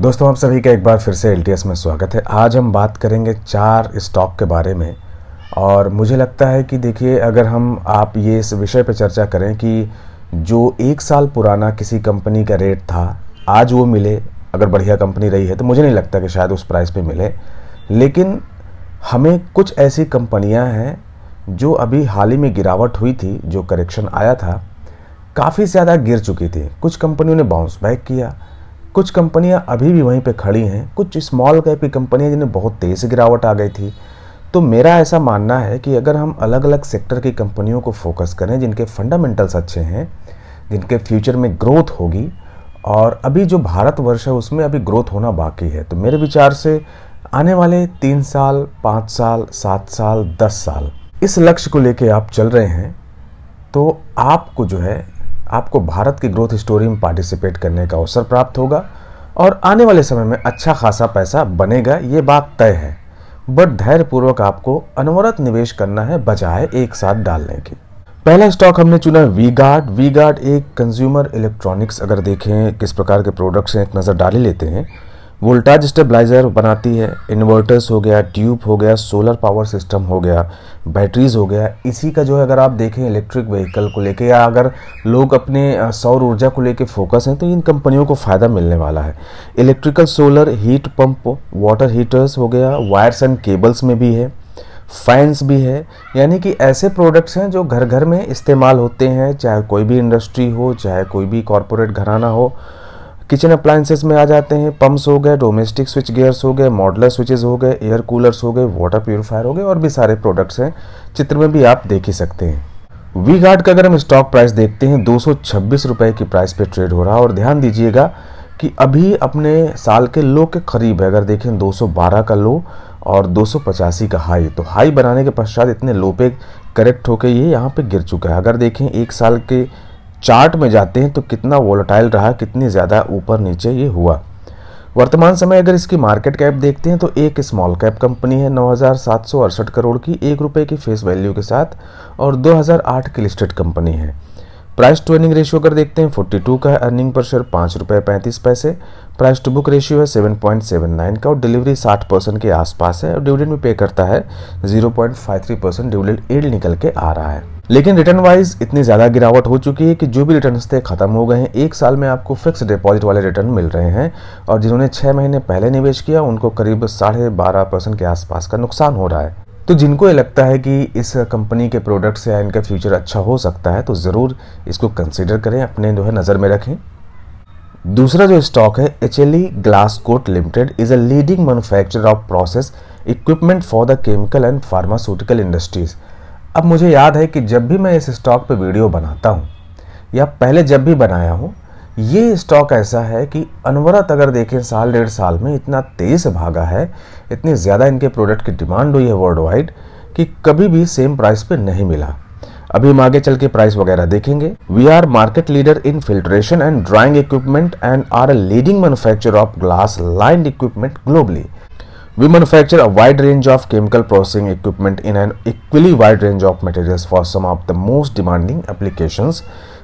दोस्तों आप सभी का एक बार फिर से एल में स्वागत है आज हम बात करेंगे चार स्टॉक के बारे में और मुझे लगता है कि देखिए अगर हम आप ये इस विषय पर चर्चा करें कि जो एक साल पुराना किसी कंपनी का रेट था आज वो मिले अगर बढ़िया कंपनी रही है तो मुझे नहीं लगता कि शायद उस प्राइस पे मिले लेकिन हमें कुछ ऐसी कंपनियां हैं जो अभी हाल ही में गिरावट हुई थी जो करेक्शन आया था काफ़ी ज़्यादा गिर चुकी थी कुछ कंपनियों ने बाउंस बैक किया कुछ कंपनियां अभी भी वहीं पे खड़ी हैं कुछ स्मॉल कैप की कंपनियां जिन्हें बहुत तेज़ गिरावट आ गई थी तो मेरा ऐसा मानना है कि अगर हम अलग अलग सेक्टर की कंपनियों को फोकस करें जिनके फंडामेंटल्स अच्छे हैं जिनके फ्यूचर में ग्रोथ होगी और अभी जो भारतवर्ष है उसमें अभी ग्रोथ होना बाकी है तो मेरे विचार से आने वाले तीन साल पाँच साल सात साल दस साल इस लक्ष्य को लेके आप चल रहे हैं तो आपको जो है आपको भारत की ग्रोथ स्टोरी में पार्टिसिपेट करने का अवसर प्राप्त होगा और आने वाले समय में अच्छा खासा पैसा बनेगा ये बात तय है बट धैर्यपूर्वक आपको अनवरत निवेश करना है बजाय एक साथ डालने के पहला स्टॉक हमने चुना है वी गार्ड वी गार्ड एक कंज्यूमर इलेक्ट्रॉनिक्स अगर देखें किस प्रकार के प्रोडक्ट्स हैं एक नज़र डाली लेते हैं वोल्टाज स्टेबलाइज़र बनाती है इन्वर्टर्स हो गया ट्यूब हो गया सोलर पावर सिस्टम हो गया बैटरीज हो गया इसी का जो है अगर आप देखें इलेक्ट्रिक व्हीकल को लेके या अगर लोग अपने सौर ऊर्जा को लेके फोकस हैं तो इन कंपनियों को फ़ायदा मिलने वाला है electrical solar heat pump water heaters हो गया वायर्स एंड केबल्स में भी है फैंस भी है यानी कि ऐसे प्रोडक्ट्स हैं जो घर घर में इस्तेमाल होते हैं चाहे कोई भी इंडस्ट्री हो चाहे कोई भी कॉरपोरेट घराना हो किचन अप्लाइंसेस में आ जाते हैं पम्प्स हो गए डोमेस्टिक स्विच गियर्स हो गए मॉडलर स्विचेस हो गए एयर कूलर्स हो गए वाटर प्योरीफायर हो गए और भी सारे प्रोडक्ट्स हैं चित्र में भी आप देख ही सकते हैं वी गार्ड का अगर हम स्टॉक प्राइस देखते हैं दो रुपए की प्राइस पे ट्रेड हो रहा है और ध्यान दीजिएगा कि अभी अपने साल के लो के करीब है अगर देखें 212 का लो और दो का हाई तो हाई बनाने के पश्चात इतने लो पे करेक्ट होकर ये यहाँ पे गिर चुका है अगर देखें एक साल के चार्ट में जाते हैं तो कितना वोलेटाइल रहा कितनी ज़्यादा ऊपर नीचे ये हुआ वर्तमान समय अगर इसकी मार्केट कैप देखते हैं तो एक स्मॉल कैप कंपनी है नौ करोड़ की एक रुपये की फेस वैल्यू के साथ और 2008 की लिस्टेड कंपनी है प्राइस टू अर्निंग रेशियो अगर देखते हैं 42 का है अर्निंग पर शेयर पाँच रुपये पैंतीस पैसे प्राइस टू बुक रेशियो है 7.79 का और डिलीवरी 60 परसेंट के आसपास है और डिविडेंड भी पे करता है 0.53 परसेंट डिविडेंड एड निकल के आ रहा है लेकिन रिटर्न वाइज इतनी ज़्यादा गिरावट हो चुकी है कि जो भी रिटर्न थे खत्म हो गए हैं एक साल में आपको फिक्स डिपॉजिट वाले रिटर्न मिल रहे हैं और जिन्होंने छः महीने पहले निवेश किया उनको करीब साढ़े बारह परसेंट के आसपास का नुकसान हो रहा है तो जिनको ये लगता है कि इस कंपनी के प्रोडक्ट्स या इनका फ्यूचर अच्छा हो सकता है तो ज़रूर इसको कंसिडर करें अपने जो है नज़र में रखें दूसरा जो स्टॉक है H L E Glascoat Limited is a leading manufacture of process equipment for the chemical and pharmaceutical industries अब मुझे याद है कि जब भी मैं इस स्टॉक पर वीडियो बनाता हूँ या पहले जब भी बनाया हूँ ये स्टॉक ऐसा है कि अनवरत अगर देखें साल डेढ़ साल में इतना तेज़ भागा है इतनी ज़्यादा इनके प्रोडक्ट की डिमांड हुई है वर्ल्ड वाइड कि कभी भी सेम प्राइस पे नहीं मिला अभी हम आगे चल के प्राइस वगैरह देखेंगे we are market leader in filtration and drying equipment and are a leading manufacture of glass line equipment globally we manufacture a wide range of chemical processing equipment in an equally wide range of material for some of the most demanding application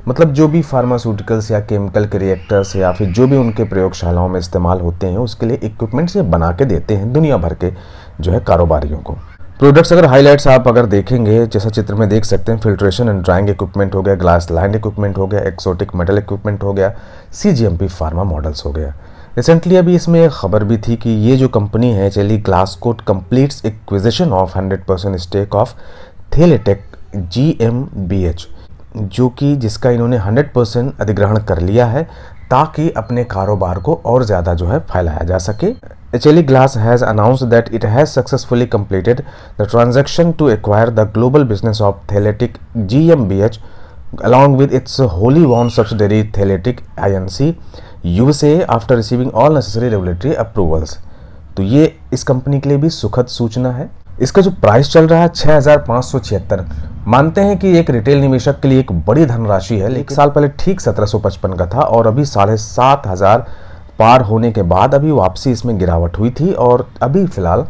मतलब जो भी pharmaceuticals या chemical के reactors या फिर जो भी उनके प्रयोगशालाओं में इस्तेमाल होते हैं उसके लिए इक्विपमेंट्स ये बना के देते हैं दुनिया भर के जो है कारोबारियों को प्रोडक्ट्स अगर हाईलाइट्स आप अगर देखेंगे जैसा चित्र में देख सकते हैं फिल्ट्रेशन एंड ड्राइंग इक्विपमेंट हो गया ग्लास लाइन इक्विपमेंट हो गया एक्सोटिक मेटल इक्विपमेंट हो गया C G M P pharma models हो गया रिसेंटली अभी इसमें एक खबर भी थी कि ये जो कंपनी है चली Glascoat completes acquisition of hundred percent stake of Thaletec G M B H जो कि जिसका इन्होंने हंड्रेड परसेंट अधिग्रहण कर लिया है ताकि अपने कारोबार को और ज़्यादा जो है फैलाया जा सके Achille Glass has announced that it has successfully completed the transaction to acquire the global business of Thaletic GmbH along with its wholly owned subsidiary Thaletic Inc. USA after receiving all necessary regulatory approvals. तो ये इस company के लिए भी सुखद सूचना है इसका जो प्राइस चल रहा है छः हज़ार पाँच सौ छिहत्तर मानते हैं कि एक रिटेल निवेशक के लिए एक बड़ी धनराशि है एक साल पहले ठीक सत्रह सौ पचपन का था और अभी साढ़े सात हज़ार पार होने के बाद अभी वापसी इसमें गिरावट हुई थी और अभी फिलहाल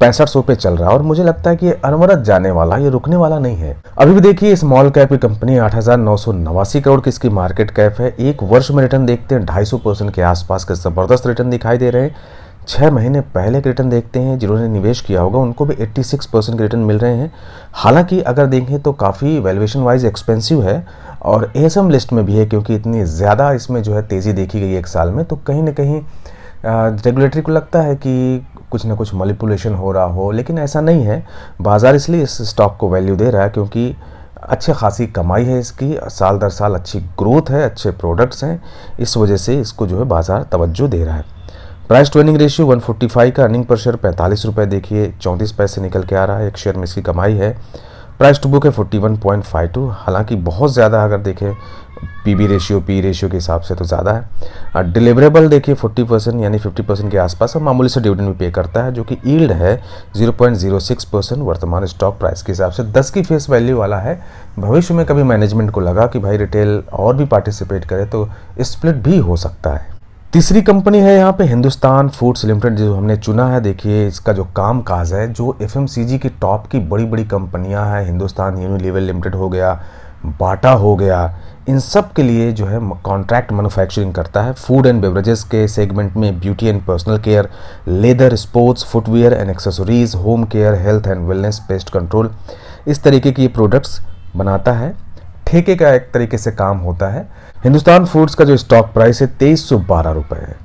पैंसठ सौ पे चल रहा है और मुझे लगता है कि ये अनवरत जाने वाला ये रुकने वाला नहीं है अभी भी देखिए स्मॉल कैप की कंपनी आठ हजार नौ सौ नवासी करोड़ की इसकी मार्केट कैप है एक वर्ष में रिटर्न देखते हैं ढाई सौ परसेंट के आसपास के जबरदस्त रिटर्न दिखाई दे रहे हैं छः महीने पहले के रिटर्न देखते हैं जिन्होंने निवेश किया होगा उनको भी 86 परसेंट के रिटर्न मिल रहे हैं हालांकि अगर देखें तो काफ़ी वैल्यूएशन वाइज एक्सपेंसिव है और ए लिस्ट में भी है क्योंकि इतनी ज़्यादा इसमें जो है तेज़ी देखी गई एक साल में तो कहीं ना कहीं रेगुलेटरी को लगता है कि कुछ ना कुछ मलिपुलेशन हो रहा हो लेकिन ऐसा नहीं है बाज़ार इसलिए इस स्टॉक को वैल्यू दे रहा है क्योंकि अच्छी खासी कमाई है इसकी साल दर साल अच्छी ग्रोथ है अच्छे प्रोडक्ट्स हैं इस वजह से इसको जो है बाज़ार तवज्जो दे रहा है प्राइस टू अर्निंग रेशियो 145 का अर्निंग पर शेयर पैंतालीस रुपये देखिए चौंतीस पैसे निकल के आ रहा है एक शेयर में इसकी कमाई है प्राइस टू बुक है 41.52 हालांकि बहुत ज़्यादा अगर देखें P B ratio P ratio के हिसाब से तो ज़्यादा है डिलीवरेबल देखिए 40 परसेंट यानी 50 परसेंट के आसपास मामूली से डिविडेंड भी पे करता है जो कि ईल्ड है 0.06 परसेंट वर्तमान स्टॉक प्राइस के हिसाब से 10 की फेस वैल्यू वाला है भविष्य में कभी मैनेजमेंट को लगा कि भाई रिटेल और भी पार्टिसिपेट करे तो स्प्लिट भी हो सकता है तीसरी कंपनी है यहाँ पे हिंदुस्तान फूड्स लिमिटेड जो हमने चुना है देखिए इसका जो काम काज है जो एफ की टॉप की बड़ी बड़ी कंपनियाँ हैं हिंदुस्तान यूनिलीवर लिमिटेड हो गया बाटा हो गया इन सब के लिए जो है कॉन्ट्रैक्ट मैन्युफैक्चरिंग करता है फूड एंड बेवरेजेस के सेगमेंट में beauty and personal care leather sports footwear and accessories home care health and wellness pest control इस तरीके के ये प्रोडक्ट्स बनाता है ठेके का एक तरीके से काम होता है हिंदुस्तान फूड्स का जो स्टॉक प्राइस है तेईस सौ बारह रुपये है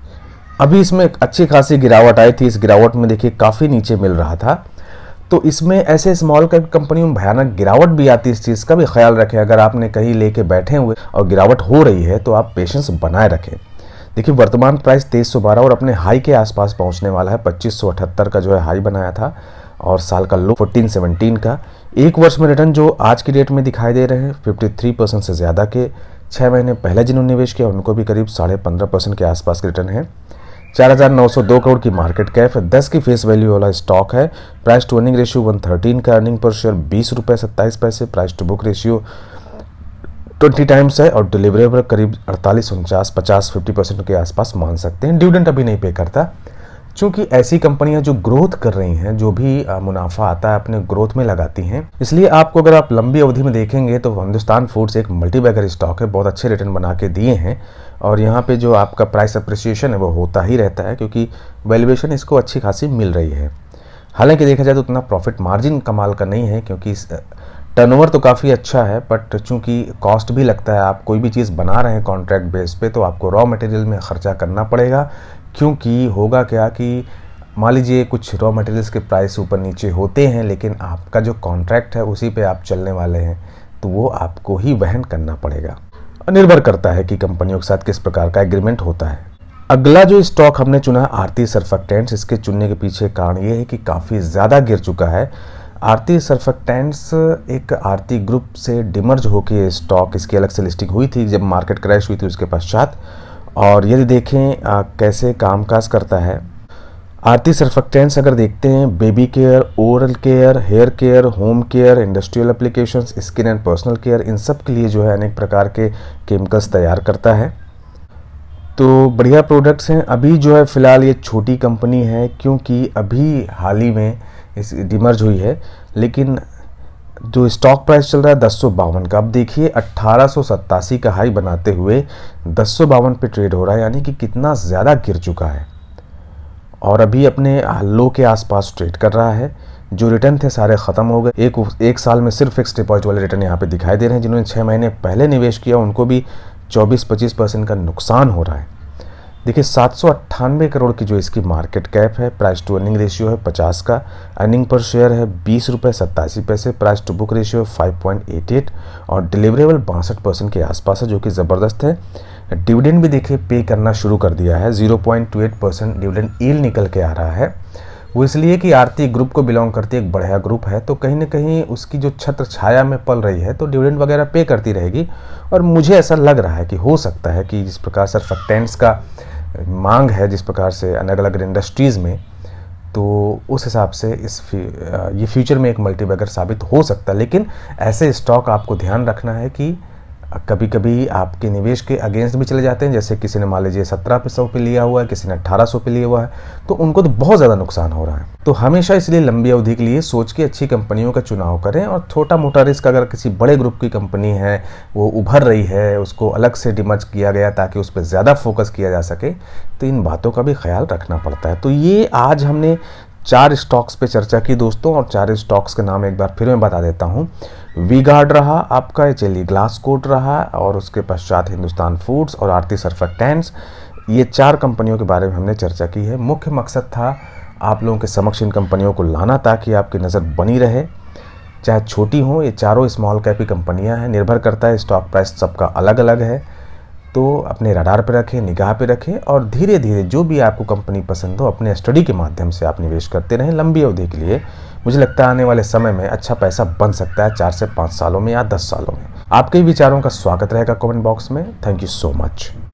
अभी इसमें अच्छी खासी गिरावट आई थी इस गिरावट में देखिए काफ़ी नीचे मिल रहा था तो इसमें ऐसे स्मॉल कैप कंपनी में भयानक गिरावट भी आती है इस चीज़ का भी ख्याल रखें अगर आपने कहीं लेके बैठे हुए और गिरावट हो रही है तो आप पेशेंस बनाए रखें देखिए वर्तमान प्राइस तेईस और अपने हाई के आसपास पहुंचने वाला है पच्चीस का जो है हाई बनाया था और साल का लो सेवनटीन का एक वर्ष में रिटर्न जो आज की डेट में दिखाई दे रहे हैं 53 परसेंट से ज़्यादा के छः महीने पहले जिन्होंने निवेश किया उनको भी करीब साढ़े पंद्रह परसेंट के आसपास के रिटर्न है 4,902 करोड़ की मार्केट कैप है दस की फेस वैल्यू वाला स्टॉक है price to earning ratio thirteen का अर्निंग पर शेयर बीस रुपये सत्ताईस पैसे price to book ratio 20 times है और डिलीवरेबल करीब अड़तालीस उनचास पचास फिफ्टी परसेंट के आसपास मान सकते हैं डिविडेंट अभी नहीं पे करता चूंकि ऐसी कंपनियां जो ग्रोथ कर रही हैं जो भी मुनाफा आता है अपने ग्रोथ में लगाती हैं इसलिए आपको अगर आप लंबी अवधि में देखेंगे तो हिंदुस्तान फूड्स एक मल्टीबैगर स्टॉक है बहुत अच्छे रिटर्न बना के दिए हैं और यहाँ पे जो आपका प्राइस अप्रिसिएशन है वो होता ही रहता है क्योंकि वैल्यूएशन इसको अच्छी खासी मिल रही है हालांकि देखा जाए तो उतना प्रॉफिट मार्जिन कमाल का नहीं है क्योंकि टर्नओवर तो काफ़ी अच्छा है बट चूंकि कॉस्ट भी लगता है आप कोई भी चीज़ बना रहे हैं कॉन्ट्रैक्ट बेस पे तो आपको रॉ मटेरियल में ख़र्चा करना पड़ेगा क्योंकि होगा क्या कि मान लीजिए कुछ रॉ मटेरियल्स के प्राइस ऊपर नीचे होते हैं लेकिन आपका जो कॉन्ट्रैक्ट है उसी पे आप चलने वाले हैं तो वो आपको ही वहन करना पड़ेगा निर्भर करता है कि कंपनियों के साथ किस प्रकार का एग्रीमेंट होता है अगला जो स्टॉक हमने चुना है आरती सर्फेक्टेंट्स इसके चुनने के पीछे कारण ये है कि काफ़ी ज़्यादा गिर चुका है आरती सर्फेक्टेंट्स एक आरती ग्रुप से डिमर्ज होकर स्टॉक इसकी अलग से लिस्टिंग हुई थी जब मार्केट क्रैश हुई थी उसके पश्चात और यदि देखें आ, कैसे कामकाज करता है आरती सर्फेक्टेंट्स अगर देखते हैं baby care oral care hair care home care industrial application skin and personal care इन सब के लिए जो है अनेक प्रकार के केमिकल्स तैयार करता है तो बढ़िया प्रोडक्ट्स हैं अभी जो है फ़िलहाल ये छोटी कंपनी है क्योंकि अभी हाल ही में इस डिमर्ज हुई है लेकिन जो स्टॉक प्राइस चल रहा है दस का अब देखिए अट्ठारह का हाई बनाते हुए दस पे ट्रेड हो रहा है यानी कि कितना ज़्यादा गिर चुका है और अभी अपने लो के आसपास ट्रेड कर रहा है जो रिटर्न थे सारे ख़त्म हो गए एक एक साल में सिर्फ फिक्स डिपॉजिट वाले रिटर्न यहाँ पे दिखाई दे रहे हैं जिन्होंने छः महीने पहले निवेश किया उनको भी 24-25 परसेंट का नुकसान हो रहा है देखिए सात सौ अट्ठानवे करोड़ की जो इसकी मार्केट कैप है प्राइस टू अर्निंग रेशियो है पचास का अर्निंग पर शेयर है बीस रुपये सत्तासी पैसे प्राइस टू बुक रेशियो है फाइव पॉइंट एट एट और डिलीवरेबल बासठ परसेंट के आसपास है जो कि ज़बरदस्त है डिविडेंड भी देखिए पे करना शुरू कर दिया है zero point two eight percent dividend yield निकल के आ रहा है वो इसलिए कि आरती ग्रुप को बिलोंग करती है एक बढ़िया ग्रुप है तो कहीं ना कहीं उसकी जो छत्र छाया में पल रही है तो डिविडेंड वगैरह पे करती रहेगी और मुझे ऐसा लग रहा है कि हो सकता है कि जिस प्रकार सरफेक्टेंट्स का मांग है जिस प्रकार से अलग अलग इंडस्ट्रीज़ में तो उस हिसाब से इस फ्यू ये फ्यूचर में एक मल्टीबैगर साबित हो सकता है लेकिन ऐसे स्टॉक आपको ध्यान रखना है कि कभी कभी आपके निवेश के अगेंस्ट भी चले जाते हैं जैसे किसी ने मान लीजिए सत्रह सौ पे लिया हुआ है किसी ने अठारह सौ पे लिया हुआ है तो उनको तो बहुत ज़्यादा नुकसान हो रहा है तो हमेशा इसलिए लंबी अवधि के लिए सोच के अच्छी कंपनियों का चुनाव करें और छोटा मोटा रिस्क अगर किसी बड़े ग्रुप की कंपनी है वो उभर रही है उसको अलग से डिमर्ज किया गया ताकि उस पर ज़्यादा फोकस किया जा सके तो इन बातों का भी ख्याल रखना पड़ता है तो ये आज हमने चार स्टॉक्स पे चर्चा की दोस्तों और चार स्टॉक्स के नाम एक बार फिर मैं बता देता हूँ वी गार्ड रहा आपका एच एल ग्लास कोट रहा और उसके पश्चात हिंदुस्तान फूड्स और आरती सर्फेक्टेंट्स ये चार कंपनियों के बारे में हमने चर्चा की है मुख्य मकसद था आप लोगों के समक्ष इन कंपनियों को लाना ताकि आपकी नज़र बनी रहे चाहे छोटी हो ये चारों स्मॉल कैप ही कंपनियाँ हैं निर्भर करता है स्टॉक प्राइस सबका अलग अलग है तो अपने रडार पर रखें निगाह पर रखें और धीरे धीरे जो भी आपको कंपनी पसंद हो अपने स्टडी के माध्यम से आप निवेश करते रहें लंबी अवधि के लिए मुझे लगता है आने वाले समय में अच्छा पैसा बन सकता है चार से पाँच सालों में या दस सालों में आपके विचारों का स्वागत रहेगा कमेंट बॉक्स में थैंक यू सो मच